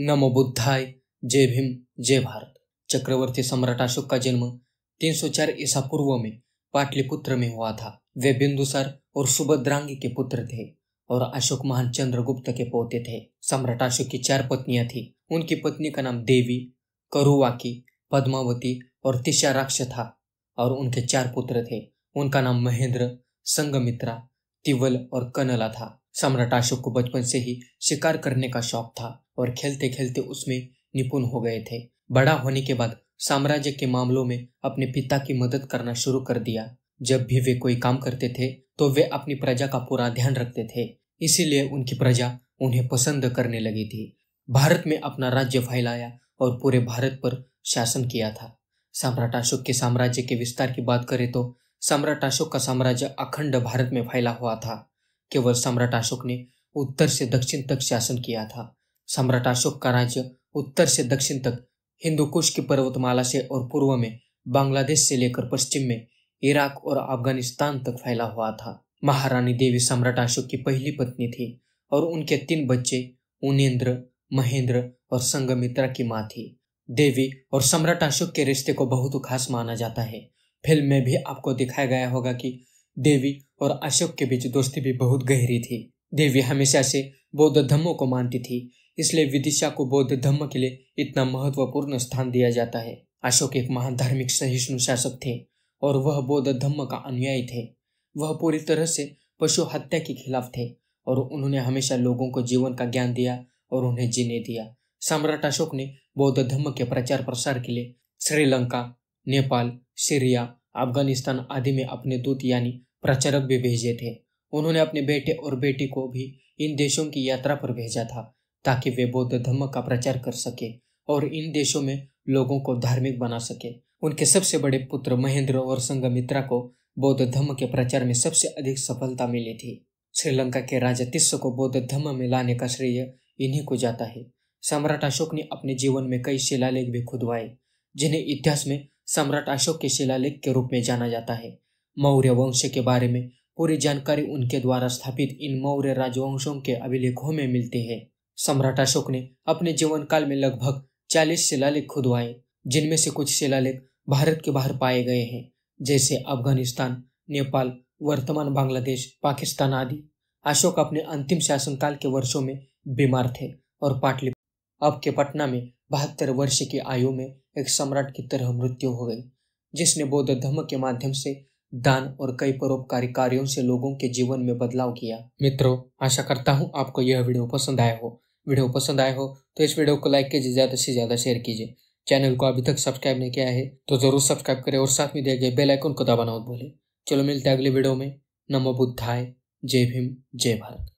नमो बुद्धाय जय भीम जय भारत चक्रवर्ती सम्राट अशोक का जन्म तीन सौ चार ईसा पूर्व में पाटलिपुत्र में हुआ था वे बिंदुसर और सुभद्रांगी के पुत्र थे और अशोक महान चंद्रगुप्त के पोते थे सम्राट अशोक की चार पत्नियां थी उनकी पत्नी का नाम देवी करुवाकी पद्मावती और तिशाराक्ष था और उनके चार पुत्र थे उनका नाम महेंद्र संगमित्रा तिवल और कनला था सम्राट अशोक को बचपन से ही शिकार करने का शौक था और खेलते खेलते उसमें निपुण हो गए थे बड़ा होने के बाद साम्राज्य के मामलों में अपने पिता की मदद करना शुरू कर दिया जब भी वे कोई काम करते थे तो वे अपनी प्रजा का पूरा ध्यान रखते थे इसीलिए उनकी प्रजा उन्हें पसंद करने लगी थी भारत में अपना राज्य फैलाया और पूरे भारत पर शासन किया था सम्राट अशोक के साम्राज्य के विस्तार की बात करें तो सम्राट अशोक का साम्राज्य अखंड भारत में फैला हुआ था केवल सम्राट अशोक ने उत्तर से दक्षिण तक शासन किया था सम्राट अशोक का राज्य उत्तर से दक्षिण तक हिंदू कुश की पर्वतमाला से और पूर्व में बांग्लादेश से लेकर पश्चिम में इराक और अफगानिस्तान तक फैला हुआ था महारानी देवी सम्राट अशोक की पहली पत्नी थी और उनके तीन बच्चे उनेन्द्र महेंद्र और संगमित्रा की माँ थी देवी और सम्राट अशोक के रिश्ते को बहुत खास माना जाता है फिल्म में भी आपको दिखाया गया होगा कि देवी और अशोक के बीच दोस्ती भी बहुत गहरी थी देवी हमेशा से बौद्ध धर्म को मानती थी इसलिए विदिशा को बौद्ध धर्म के लिए इतना महत्वपूर्ण स्थान दिया जाता है अशोक एक महान धार्मिक सहिष्णु शासक थे और वह बौद्ध धर्म का अनुयायी थे वह पूरी तरह से पशु हत्या के खिलाफ थे और उन्होंने हमेशा लोगों को जीवन का ज्ञान दिया और उन्हें जीने दिया सम्राट अशोक ने बौद्ध धर्म के प्रचार प्रसार के लिए श्रीलंका नेपाल सीरिया अफगानिस्तान आदि में अपने दूत यानी प्रचारक भी भेजे थे उन्होंने अपने बेटे और बेटी को भी इन देशों की यात्रा पर भेजा था ताकि वे बौद्ध धर्म का प्रचार कर सके और इन देशों में लोगों को धार्मिक बना सके उनके सबसे बड़े पुत्र महेंद्र और संगमित्रा को बौद्ध धर्म के प्रचार में सबसे अधिक सफलता मिली थी श्रीलंका के राजा तिस्स को बौद्ध धर्म में लाने का श्रेय इन्हीं को जाता है सम्राट अशोक ने अपने जीवन में कई शिलालेख भी खुदवाए जिन्हें इतिहास में सम्राट अशोक के शिलालेख के रूप में जाना जाता है मौर्य वंश के बारे में पूरी जानकारी उनके द्वारा स्थापित इन मौर्य राजवंशों के अभिलेखों में मिलती है सम्राट अशोक ने अपने जीवन काल में लगभग चालीस शिलालेख खुदवाए जिनमें से कुछ शिलालेख भारत के बाहर पाए गए हैं जैसे अफगानिस्तान नेपाल वर्तमान बांग्लादेश पाकिस्तान आदि अशोक अपने अंतिम शासनकाल के वर्षों में बीमार थे और पाटलिप अब के पटना में बहत्तर वर्ष की आयु में एक सम्राट की तरह मृत्यु हो गई जिसने बौद्ध धर्म के माध्यम से दान और कई परोपकारी कार्यों से लोगों के जीवन में बदलाव किया मित्रों आशा करता हूँ आपको यह वीडियो पसंद आया हो वीडियो पसंद आया हो तो इस वीडियो को लाइक कीजिए ज़्यादा से ज़्यादा शेयर कीजिए चैनल को अभी तक सब्सक्राइब नहीं किया है तो जरूर सब्सक्राइब करें और साथ में दिए गए बेलाइकोन को दबाना मत भूलें चलो मिलते हैं अगले वीडियो में नमो बुद्धाय जय भीम जय भारत